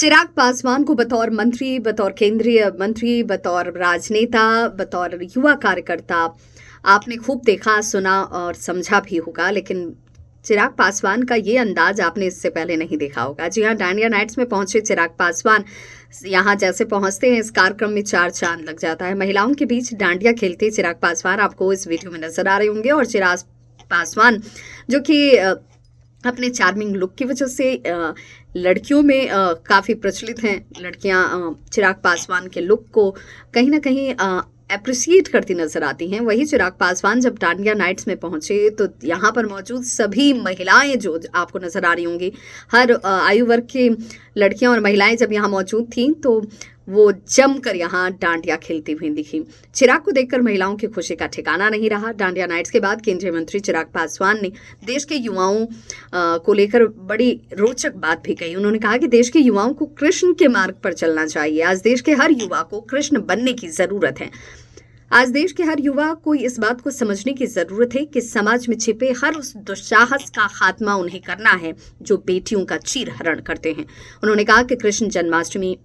चिराग पासवान को बतौर मंत्री बतौर केंद्रीय मंत्री बतौर राजनेता बतौर युवा कार्यकर्ता आपने खूब देखा सुना और समझा भी होगा लेकिन चिराग पासवान का ये अंदाज आपने इससे पहले नहीं देखा होगा जी हाँ डांडिया नाइट्स में पहुंचे चिराग पासवान यहाँ जैसे पहुंचते हैं इस कार्यक्रम में चार चांद लग जाता है महिलाओं के बीच डांडिया खेलते चिराग पासवान आपको इस वीडियो में नजर आ रहे होंगे और चिराग पासवान जो कि अपने चार्मिंग लुक की वजह से लड़कियों में काफ़ी प्रचलित हैं लड़कियां चिराग पासवान के लुक को कहीं ना कहीं अप्रिसिएट करती नजर आती हैं वही चिराग पासवान जब टांडिया नाइट्स में पहुंचे तो यहाँ पर मौजूद सभी महिलाएं जो आपको नज़र आ रही होंगी हर आयु वर्ग की लड़कियां और महिलाएं जब यहाँ मौजूद थीं तो वो जमकर यहाँ डांडिया खेलती हुई दिखी चिराग को देखकर महिलाओं की खुशी का ठिकाना नहीं रहा डांडिया नाइट्स के बाद केंद्रीय मंत्री चिराग पासवान ने देश के युवाओं को लेकर बड़ी रोचक बात भी कही उन्होंने कहा कि देश के युवाओं को कृष्ण के मार्ग पर चलना चाहिए आज देश के हर युवा को कृष्ण बनने की ज़रूरत है आज देश के हर युवा को इस बात को समझने की ज़रूरत है कि समाज में छिपे हर उस दुस्साहस का खात्मा उन्हें करना है जो बेटियों का चीर हरण करते हैं उन्होंने कहा कि कृष्ण जन्माष्टमी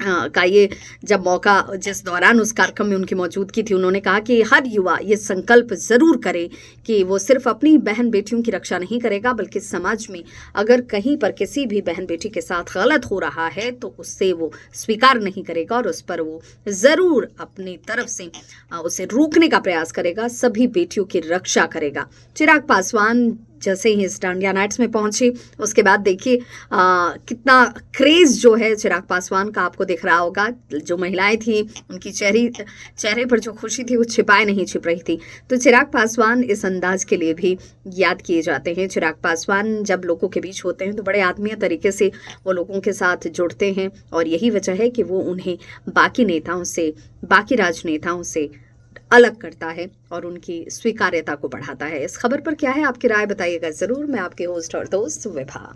हाँ, का ये जब मौका जिस दौरान उस कार्यक्रम में उनकी मौजूदगी थी उन्होंने कहा कि हर युवा ये संकल्प ज़रूर करे कि वो सिर्फ अपनी बहन बेटियों की रक्षा नहीं करेगा बल्कि समाज में अगर कहीं पर किसी भी बहन बेटी के साथ गलत हो रहा है तो उससे वो स्वीकार नहीं करेगा और उस पर वो ज़रूर अपनी तरफ से उसे रोकने का प्रयास करेगा सभी बेटियों की रक्षा करेगा चिराग पासवान जैसे ही स्टर्न नाइट्स में पहुंची उसके बाद देखिए कितना क्रेज जो है चिराग पासवान का आपको दिख रहा होगा जो महिलाएं थी उनकी चेहरी चेहरे पर जो खुशी थी वो छिपाए नहीं छिप रही थी तो चिराग पासवान इस अंदाज के लिए भी याद किए जाते हैं चिराग पासवान जब लोगों के बीच होते हैं तो बड़े आत्मीय तरीके से वो लोगों के साथ जुड़ते हैं और यही वजह है कि वो उन्हें बाकी नेताओं से बाकी राजनेताओं से अलग करता है और उनकी स्वीकार्यता को बढ़ाता है इस खबर पर क्या है आपकी राय बताइएगा ज़रूर मैं आपके होस्ट और दोस्त विभा